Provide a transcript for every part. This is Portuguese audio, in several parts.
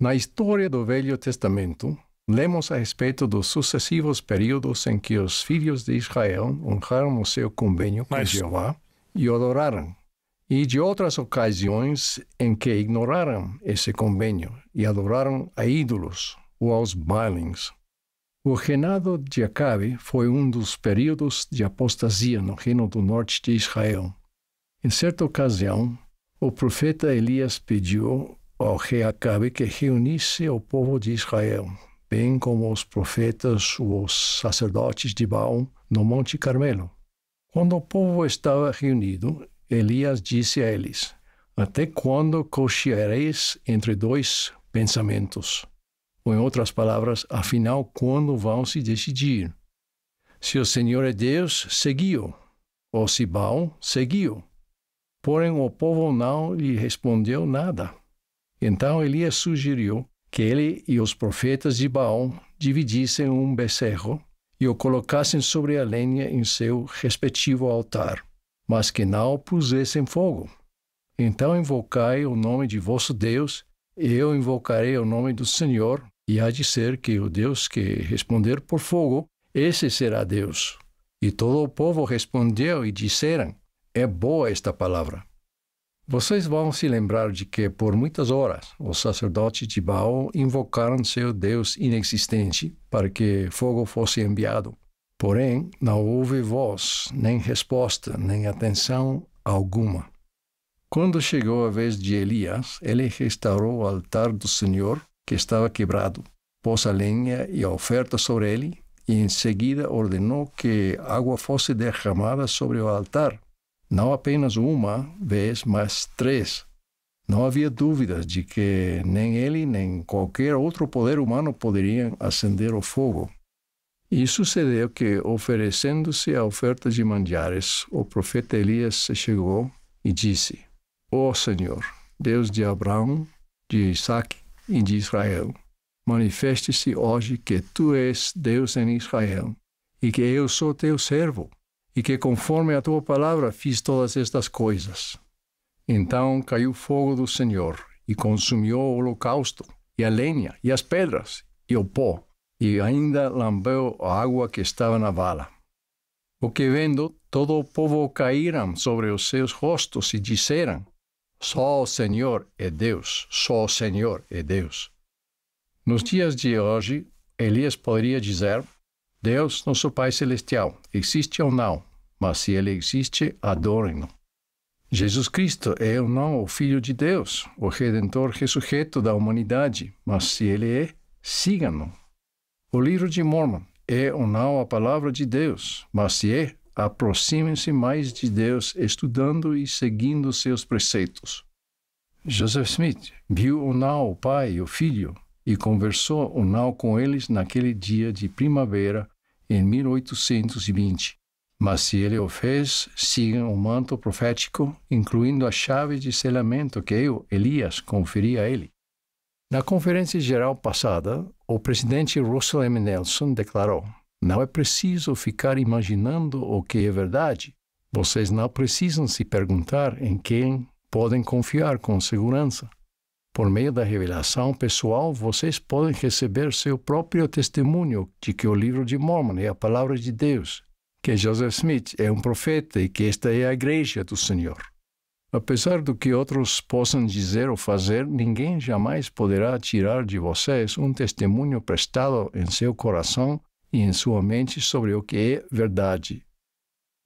Na história do Velho Testamento, lemos a respeito dos sucessivos períodos em que os filhos de Israel honraram o seu convênio com Mas... Jeová e adoraram, e de outras ocasiões em que ignoraram esse convênio e adoraram a ídolos ou aos bailings. O reinado de Acabe foi um dos períodos de apostasia no reino do norte de Israel. Em certa ocasião, o profeta Elias pediu ao rei Acabe que reunisse o povo de Israel, bem como os profetas, os sacerdotes de Baal, no Monte Carmelo. Quando o povo estava reunido, Elias disse a eles: Até quando cocheareis entre dois pensamentos? Ou, em outras palavras, afinal, quando vão se decidir? Se o Senhor é Deus, seguiu. Ou se Baal, seguiu. Porém, o povo não lhe respondeu nada. Então Elias sugeriu que ele e os profetas de Baal dividissem um becerro e o colocassem sobre a lenha em seu respectivo altar, mas que não o pusessem fogo. Então invocai o nome de vosso Deus, e eu invocarei o nome do Senhor, e há de ser que o Deus que responder por fogo, esse será Deus. E todo o povo respondeu e disseram: É boa esta palavra. Vocês vão se lembrar de que, por muitas horas, os sacerdotes de Baal invocaram seu Deus inexistente para que fogo fosse enviado. Porém, não houve voz, nem resposta, nem atenção alguma. Quando chegou a vez de Elias, ele restaurou o altar do Senhor, que estava quebrado, pôs a lenha e a oferta sobre ele, e em seguida ordenou que água fosse derramada sobre o altar não apenas uma vez, mas três. Não havia dúvidas de que nem ele nem qualquer outro poder humano poderiam acender o fogo. E sucedeu que, oferecendo-se a oferta de manjares, o profeta Elias se chegou e disse: Ó oh Senhor, Deus de Abraão, de Isaac e de Israel, manifeste-se hoje que tu és Deus em Israel e que eu sou teu servo, e que conforme a tua palavra fiz todas estas coisas. Então caiu fogo do Senhor e consumiu o holocausto, e a lenha, e as pedras, e o pó, e ainda lambeu a água que estava na vala. O que vendo, todo o povo caíram sobre os seus rostos e disseram: Só o Senhor é Deus, só o Senhor é Deus. Nos dias de hoje, Elias poderia dizer: Deus, nosso Pai Celestial, existe ou não? mas se ele existe, adorem-no. Jesus Cristo é ou não o Filho de Deus, o Redentor ressurreto da humanidade, mas se ele é, sigam-no. O livro de Mormon é ou não a palavra de Deus, mas se é, aproximem-se mais de Deus estudando e seguindo seus preceitos. Joseph Smith viu ou não o pai e o filho e conversou ou não com eles naquele dia de primavera em 1820. Mas se ele o fez, siga o manto profético, incluindo a chave de selamento que eu, Elias, conferi a ele. Na conferência geral passada, o presidente Russell M. Nelson declarou: Não é preciso ficar imaginando o que é verdade. Vocês não precisam se perguntar em quem podem confiar com segurança. Por meio da revelação pessoal, vocês podem receber seu próprio testemunho de que o livro de Mormon é a palavra de Deus que é Joseph Smith é um profeta e que esta é a igreja do Senhor. Apesar do que outros possam dizer ou fazer, ninguém jamais poderá tirar de vocês um testemunho prestado em seu coração e em sua mente sobre o que é verdade.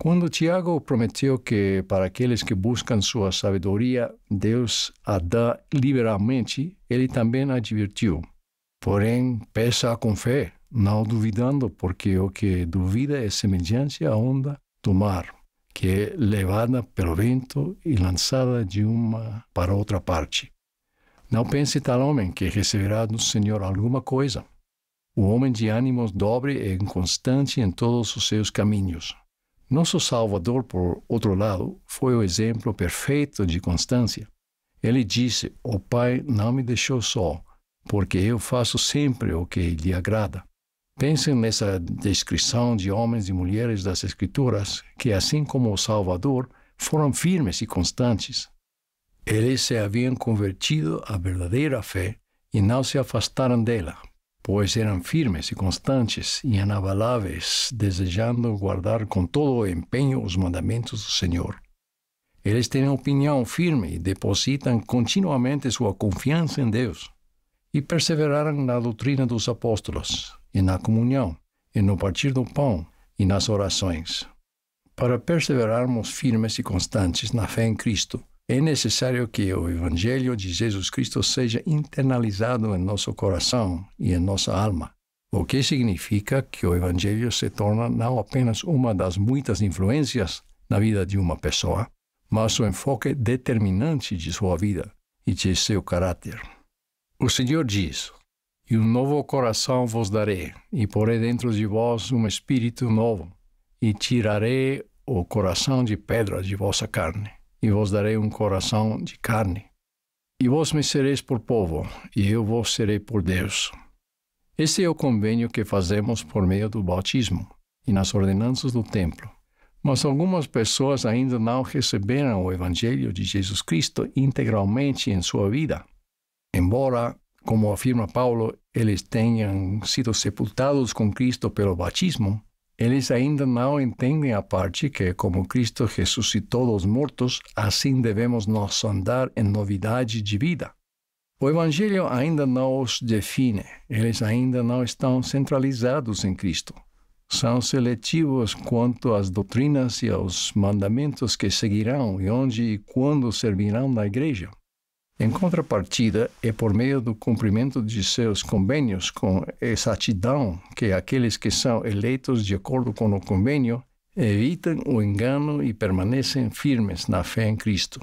Quando Tiago prometeu que para aqueles que buscam sua sabedoria, Deus a dá liberalmente, ele também advertiu. Porém, peça com fé, não duvidando, porque o que duvida é semelhante à onda do mar, que é levada pelo vento e lançada de uma para outra parte. Não pense tal homem que receberá do Senhor alguma coisa. O homem de ânimos dobre é inconstante em todos os seus caminhos. Nosso Salvador, por outro lado, foi o exemplo perfeito de constância. Ele disse: O Pai não me deixou só, porque eu faço sempre o que lhe agrada. Pensem nessa descrição de homens e mulheres das Escrituras que, assim como o Salvador, foram firmes e constantes. Eles se haviam convertido à verdadeira fé e não se afastaram dela, pois eram firmes e constantes e inabaláveis, desejando guardar com todo o empenho os mandamentos do Senhor. Eles têm opinião firme e depositam continuamente sua confiança em Deus e perseveraram na doutrina dos apóstolos, e na comunhão, e no partir do pão, e nas orações. Para perseverarmos firmes e constantes na fé em Cristo, é necessário que o Evangelho de Jesus Cristo seja internalizado em nosso coração e em nossa alma, o que significa que o Evangelho se torna não apenas uma das muitas influências na vida de uma pessoa, mas o enfoque determinante de sua vida e de seu caráter. O Senhor diz: E um novo coração vos darei, e porei dentro de vós um espírito novo, e tirarei o coração de pedra de vossa carne, e vos darei um coração de carne. E vós me sereis por povo, e eu vos serei por Deus. Esse é o convênio que fazemos por meio do bautismo e nas ordenanças do templo. Mas algumas pessoas ainda não receberam o Evangelho de Jesus Cristo integralmente em sua vida embora, como afirma Paulo, eles tenham sido sepultados com Cristo pelo batismo, eles ainda não entendem a parte que, como Cristo ressuscitou dos mortos, assim devemos nos andar em novidade de vida. O Evangelho ainda não os define, eles ainda não estão centralizados em Cristo. São seletivos quanto às doutrinas e aos mandamentos que seguirão e onde e quando servirão na igreja. Em contrapartida, é por meio do cumprimento de seus convênios com exatidão que aqueles que são eleitos de acordo com o convênio evitam o engano e permanecem firmes na fé em Cristo.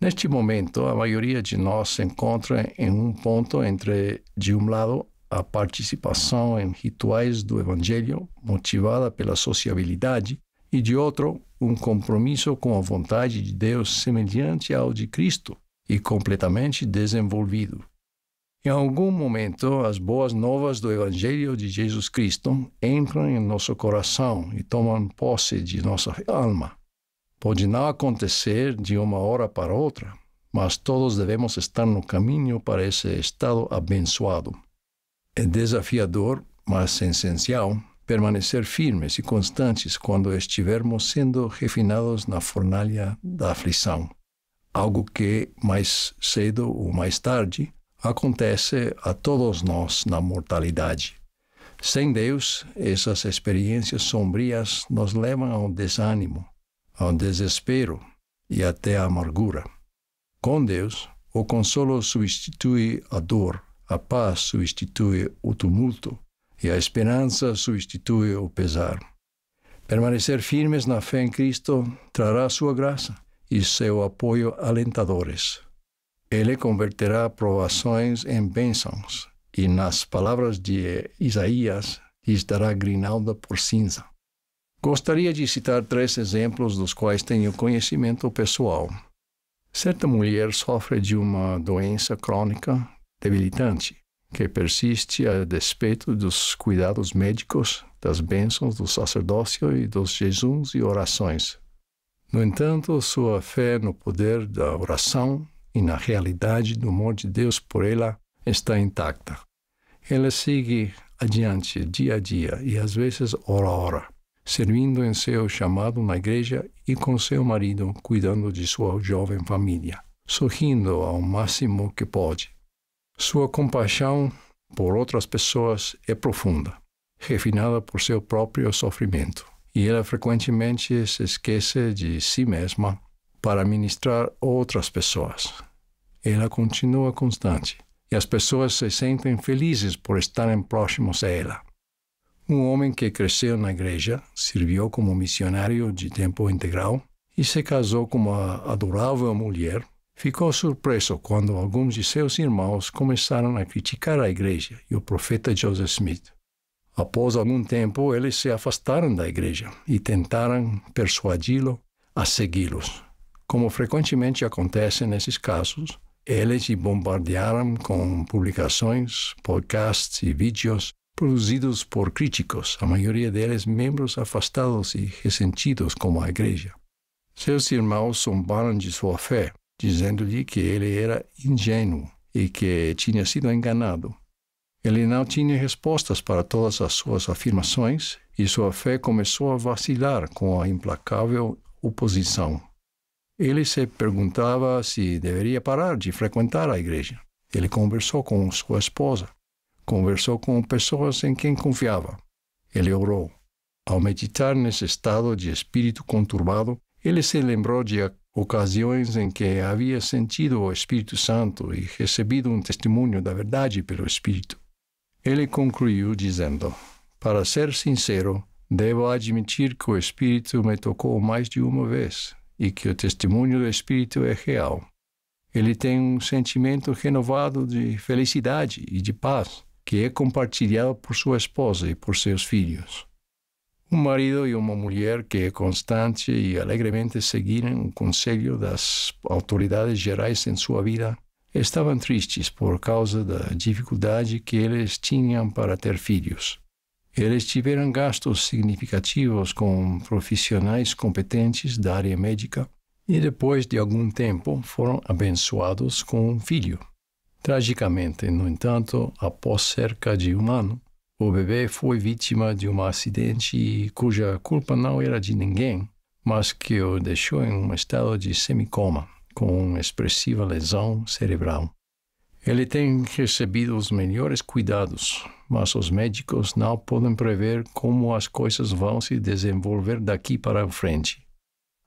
Neste momento, a maioria de nós se encontra em um ponto entre, de um lado, a participação em rituais do Evangelho motivada pela sociabilidade e, de outro, um compromisso com a vontade de Deus semelhante ao de Cristo e completamente desenvolvido. Em algum momento, as boas novas do Evangelho de Jesus Cristo entram em nosso coração e tomam posse de nossa alma. Pode não acontecer de uma hora para outra, mas todos devemos estar no caminho para esse estado abençoado. É desafiador, mas essencial, permanecer firmes e constantes quando estivermos sendo refinados na fornalha da aflição algo que mais cedo ou mais tarde acontece a todos nós na mortalidade. Sem Deus, essas experiências sombrias nos levam ao desânimo, ao desespero e até à amargura. Com Deus, o consolo substitui a dor, a paz substitui o tumulto e a esperança substitui o pesar. Permanecer firmes na fé em Cristo trará sua graça, e seu apoio alentadores. Ele converterá provações em bênçãos, e nas palavras de Isaías, estará grinalda por cinza. Gostaria de citar três exemplos dos quais tenho conhecimento pessoal. Certa mulher sofre de uma doença crônica debilitante que persiste a despeito dos cuidados médicos, das bênçãos do sacerdócio e dos jejuns e orações. No entanto, sua fé no poder da oração e na realidade do amor de Deus por ela está intacta. Ela segue adiante dia a dia e às vezes hora a hora, servindo em seu chamado na igreja e com seu marido cuidando de sua jovem família, sorrindo ao máximo que pode. Sua compaixão por outras pessoas é profunda, refinada por seu próprio sofrimento e ela frequentemente se esquece de si mesma para ministrar outras pessoas. Ela continua constante e as pessoas se sentem felizes por estarem próximos a ela. Um homem que cresceu na igreja, serviu como missionário de tempo integral e se casou com uma adorável mulher, ficou surpreso quando alguns de seus irmãos começaram a criticar a igreja e o profeta Joseph Smith. Após algum tempo, eles se afastaram da igreja e tentaram persuadi-lo a segui-los. Como frequentemente acontece nesses casos, eles se bombardearam com publicações, podcasts e vídeos produzidos por críticos, a maioria deles membros afastados e ressentidos como a igreja. Seus irmãos zombaram de sua fé, dizendo-lhe que ele era ingênuo e que tinha sido enganado. Ele não tinha respostas para todas as suas afirmações e sua fé começou a vacilar com a implacável oposição. Ele se perguntava se deveria parar de frequentar a igreja. Ele conversou com sua esposa, conversou com pessoas em quem confiava. Ele orou. Ao meditar nesse estado de espírito conturbado, ele se lembrou de ocasiões em que havia sentido o Espírito Santo e recebido um testemunho da verdade pelo Espírito. Ele concluiu dizendo: Para ser sincero, devo admitir que o Espírito me tocou mais de uma vez e que o testemunho do Espírito é real. Ele tem um sentimento renovado de felicidade e de paz que é compartilhado por sua esposa e por seus filhos. Um marido e uma mulher que é constante e alegremente seguirem o conselho das autoridades gerais em sua vida estavam tristes por causa da dificuldade que eles tinham para ter filhos. Eles tiveram gastos significativos com profissionais competentes da área médica e, depois de algum tempo, foram abençoados com um filho. Tragicamente, no entanto, após cerca de um ano, o bebê foi vítima de um acidente cuja culpa não era de ninguém, mas que o deixou em um estado de semicoma com uma expressiva lesão cerebral. Ele tem recebido os melhores cuidados, mas os médicos não podem prever como as coisas vão se desenvolver daqui para frente.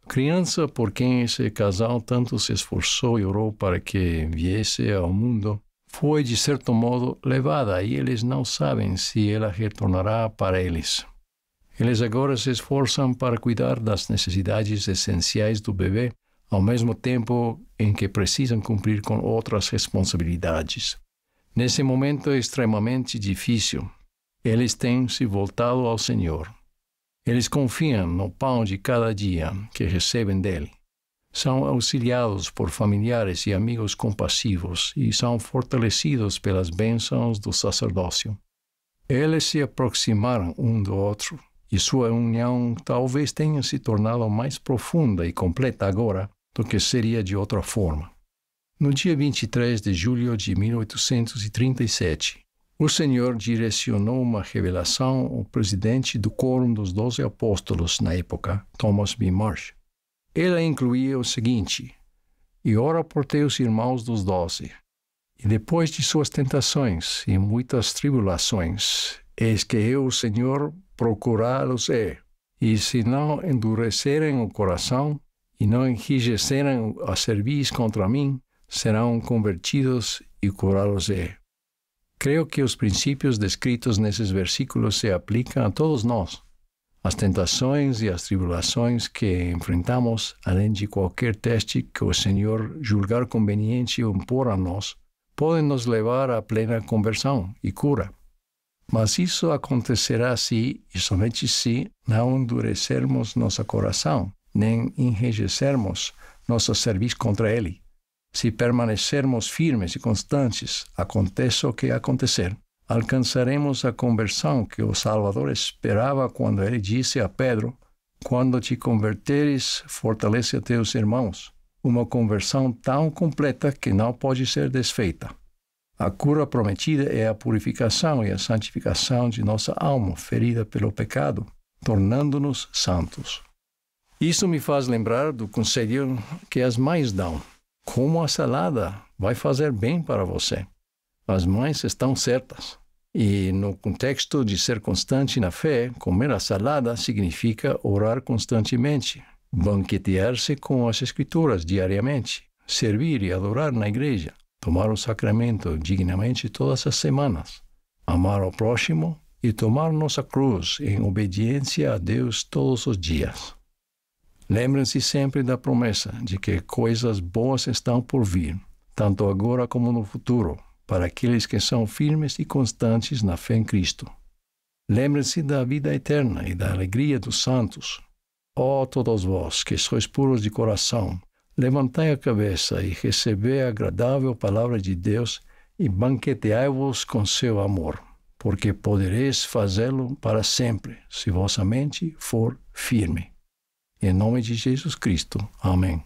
A criança por quem esse casal tanto se esforçou e orou para que viesse ao mundo, foi de certo modo levada e eles não sabem se ela retornará para eles. Eles agora se esforçam para cuidar das necessidades essenciais do bebê ao mesmo tempo em que precisam cumprir com outras responsabilidades. Nesse momento é extremamente difícil, eles têm se voltado ao Senhor. Eles confiam no pão de cada dia que recebem dele. São auxiliados por familiares e amigos compassivos e são fortalecidos pelas bênçãos do sacerdócio. Eles se aproximaram um do outro e sua união talvez tenha se tornado mais profunda e completa agora do que seria de outra forma. No dia 23 de julho de 1837, o Senhor direcionou uma revelação ao presidente do Quórum dos Doze Apóstolos na época, Thomas B. Marsh. Ela incluía o seguinte: E ora por teus irmãos dos Doze. E depois de suas tentações e muitas tribulações, eis que eu, o Senhor, procurá-los-ei. E se não endurecerem o coração, e não enrijeceram a cerviz contra mim, serão convertidos e curados-ei. Creio que os princípios descritos nesses versículos se aplicam a todos nós. As tentações e as tribulações que enfrentamos, além de qualquer teste que o Senhor julgar conveniente impor a nós, podem nos levar à plena conversão e cura. Mas isso acontecerá se, e somente se, não endurecermos nosso coração nem enrijecermos nosso serviço contra ele. Se permanecermos firmes e constantes, aconteça o que acontecer, alcançaremos a conversão que o Salvador esperava quando ele disse a Pedro: Quando te converteres, fortalece teus irmãos. Uma conversão tão completa que não pode ser desfeita. A cura prometida é a purificação e a santificação de nossa alma ferida pelo pecado, tornando-nos santos. Isso me faz lembrar do conselho que as mães dão. Como a salada vai fazer bem para você. As mães estão certas. E no contexto de ser constante na fé, comer a salada significa orar constantemente, banquetear-se com as Escrituras diariamente, servir e adorar na igreja, tomar o sacramento dignamente todas as semanas, amar ao próximo e tomar nossa cruz em obediência a Deus todos os dias. Lembrem-se sempre da promessa de que coisas boas estão por vir, tanto agora como no futuro, para aqueles que são firmes e constantes na fé em Cristo. Lembrem-se da vida eterna e da alegria dos santos. Ó oh, todos vós que sois puros de coração, levantai a cabeça e recebei a agradável palavra de Deus e banqueteai-vos com seu amor, porque podereis fazê-lo para sempre, se vossa mente for firme. Em nome de Jesus Cristo. Amém.